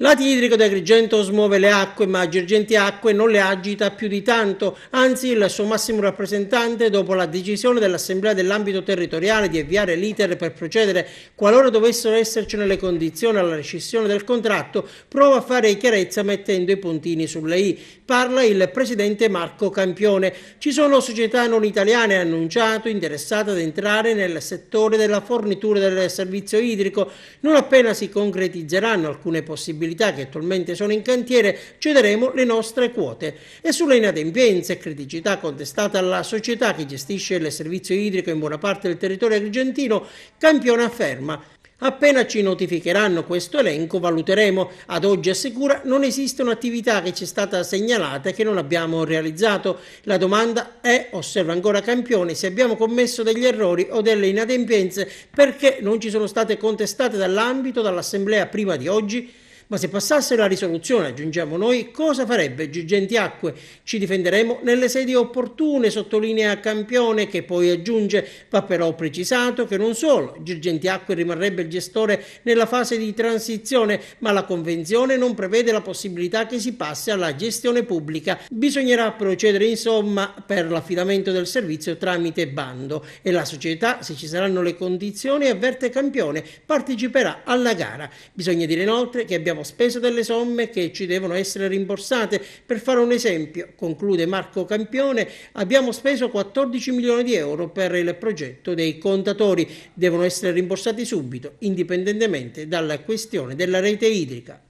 L'atidrico da Agrigento smuove le acque, ma Girgenti Acque non le agita più di tanto, anzi il suo massimo rappresentante, dopo la decisione dell'Assemblea dell'ambito territoriale di avviare l'iter per procedere qualora dovessero esserci nelle condizioni alla rescissione del contratto, prova a fare chiarezza mettendo i puntini sulle i. Parla il presidente Marco Campione. Ci sono società non italiane, ha annunciato, interessate ad entrare nel settore della fornitura del servizio idrico. Non appena si concretizzeranno alcune possibilità mobilità che attualmente sono in cantiere cederemo le nostre quote e sulle inadempienze e criticità contestate alla società che gestisce il servizio idrico in buona parte del territorio argentino, Campione afferma Appena ci notificheranno questo elenco valuteremo. Ad oggi assicura non esiste un'attività che ci è stata segnalata e che non abbiamo realizzato. La domanda è, osserva ancora Campione, se abbiamo commesso degli errori o delle inadempienze perché non ci sono state contestate dall'ambito, dall'assemblea prima di oggi? Ma se passasse la risoluzione, aggiungiamo noi, cosa farebbe Gentiacque? Ci difenderemo nelle sedi opportune, sottolinea Campione, che poi aggiunge, va però precisato che non solo Gentiacque rimarrebbe il gestore nella fase di transizione, ma la Convenzione non prevede la possibilità che si passi alla gestione pubblica. Bisognerà procedere insomma per l'affidamento del servizio tramite bando e la società, se ci saranno le condizioni, avverte Campione, parteciperà alla gara. Bisogna dire inoltre che abbiamo abbiamo speso delle somme che ci devono essere rimborsate. Per fare un esempio, conclude Marco Campione, abbiamo speso 14 milioni di euro per il progetto dei contatori. Devono essere rimborsati subito, indipendentemente dalla questione della rete idrica.